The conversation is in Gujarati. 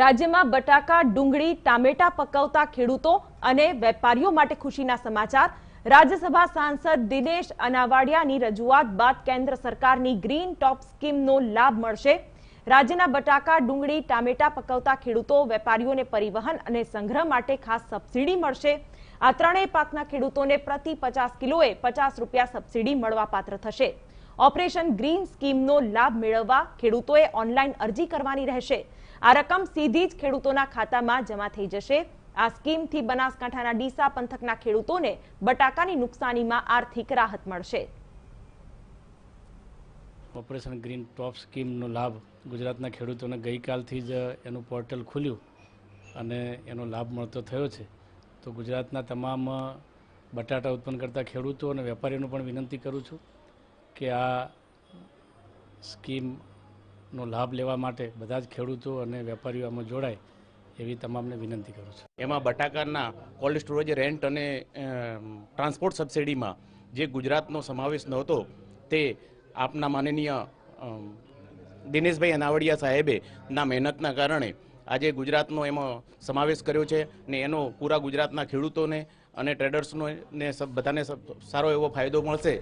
રાજ્યમાં બટાકા ડુંગળી ટામેટા પકવતા ખેડૂતો અને વેપારીઓ માટે ખુશીના સમાચાર રાજ્યસભા સાંસદ દિનેશ અનાવાડિયાની રજૂઆત બાદ કેન્દ્ર સરકારની ગ્રીન ટોપ સ્કીમનો લાભ મળશે રાજ્યના બટાકા ડુંગળી ટામેટા પકવતા ખેડૂતો વેપારીઓને પરિવહન અને સંગ્રહ માટે ખાસ સબસિડી મળશે આ ત્રણેય પાકના ખેડૂતોને પ્રતિ પચાસ કિલોએ પચાસ રૂપિયા સબસિડી મળવાપાત્ર થશે ઓપરેશન ગ્રીન સ્કીમનો લાભ મેળવવા ખેડૂતોએ ઓનલાઈન અરજી કરવાની રહેશે આ રકમ સીધી જ ખેડૂતોના ખાતામાં જમા થઈ જશે આ સ્કીમથી બનાસકાંઠાના ડીસા પંથકના ખેડૂતોને બટાકાની નુકસાનીમાં આર્થિક રાહત મળશે ઓપરેશન ગ્રીન ટોપ સ્કીમનો લાભ ગુજરાતના ખેડૂતોને ગઈકાલથી જ એનું પોર્ટલ ખુલ્યું અને એનો લાભ મળતો થયો છે તો ગુજરાતના તમામ બટાટા ઉત્પન્ન કરતા ખેડૂતો અને વેપારીઓનું પણ વિનંતી કરું છું કે આ સ્કીમનો લાભ લેવા માટે બધા જ ખેડૂતો અને વેપારીઓ આમાં જોડાય એવી તમામને વિનંતી કરું છું એમાં બટાકાના કોલ્ડ સ્ટોરેજ રેન્ટ અને ટ્રાન્સપોર્ટ સબસિડીમાં જે ગુજરાતનો સમાવેશ નહોતો તે આપના માનનીય દિનેશભાઈ અનાવડિયા સાહેબે ના મહેનતના કારણે આજે ગુજરાતનો એમાં સમાવેશ કર્યો છે ને એનો પૂરા ગુજરાતના ખેડૂતોને અને ટ્રેડર્સનો ને બધાને સારો એવો ફાયદો મળશે